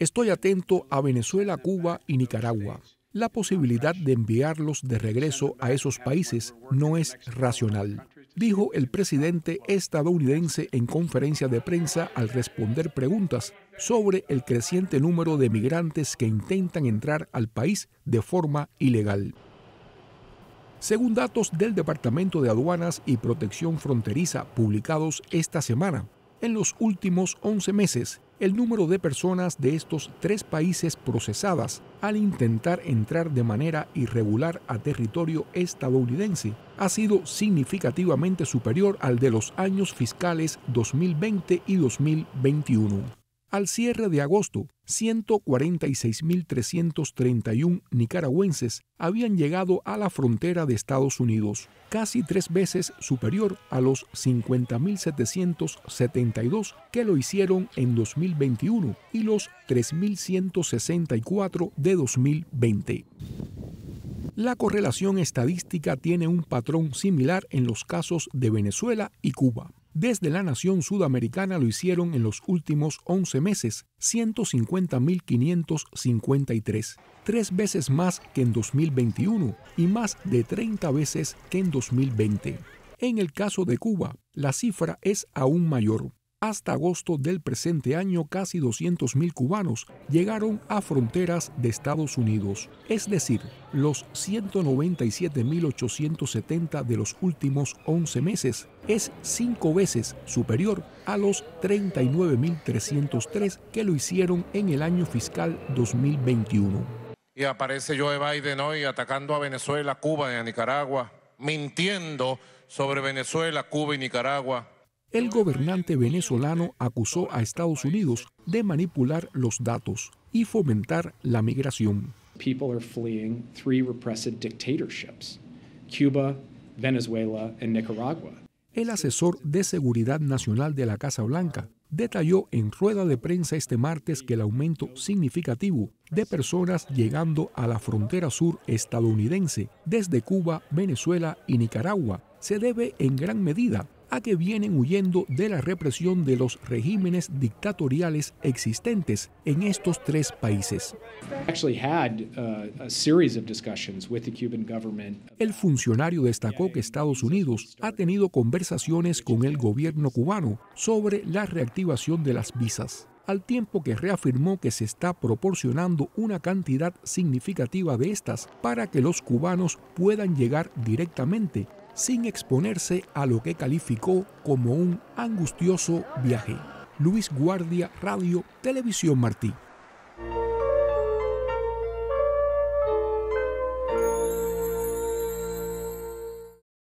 Estoy atento a Venezuela, Cuba y Nicaragua. La posibilidad de enviarlos de regreso a esos países no es racional, dijo el presidente estadounidense en conferencia de prensa al responder preguntas sobre el creciente número de migrantes que intentan entrar al país de forma ilegal. Según datos del Departamento de Aduanas y Protección Fronteriza publicados esta semana, en los últimos 11 meses, el número de personas de estos tres países procesadas al intentar entrar de manera irregular a territorio estadounidense ha sido significativamente superior al de los años fiscales 2020 y 2021. Al cierre de agosto, 146.331 nicaragüenses habían llegado a la frontera de Estados Unidos, casi tres veces superior a los 50.772 que lo hicieron en 2021 y los 3.164 de 2020. La correlación estadística tiene un patrón similar en los casos de Venezuela y Cuba desde la nación sudamericana lo hicieron en los últimos 11 meses, 150.553, tres veces más que en 2021 y más de 30 veces que en 2020. En el caso de Cuba, la cifra es aún mayor, hasta agosto del presente año, casi 200.000 cubanos llegaron a fronteras de Estados Unidos, es decir, los 197.870 de los últimos 11 meses es cinco veces superior a los 39.303 que lo hicieron en el año fiscal 2021. Y aparece Joe Biden hoy atacando a Venezuela, Cuba y a Nicaragua, mintiendo sobre Venezuela, Cuba y Nicaragua el gobernante venezolano acusó a Estados Unidos de manipular los datos y fomentar la migración. Cuba, Venezuela Nicaragua. El asesor de Seguridad Nacional de la Casa Blanca detalló en rueda de prensa este martes que el aumento significativo de personas llegando a la frontera sur estadounidense desde Cuba, Venezuela y Nicaragua se debe en gran medida a que vienen huyendo de la represión de los regímenes dictatoriales existentes en estos tres países. Uh, el funcionario destacó que Estados Unidos ha tenido conversaciones con el gobierno cubano sobre la reactivación de las visas al tiempo que reafirmó que se está proporcionando una cantidad significativa de estas para que los cubanos puedan llegar directamente sin exponerse a lo que calificó como un angustioso viaje. Luis Guardia, Radio, Televisión Martín.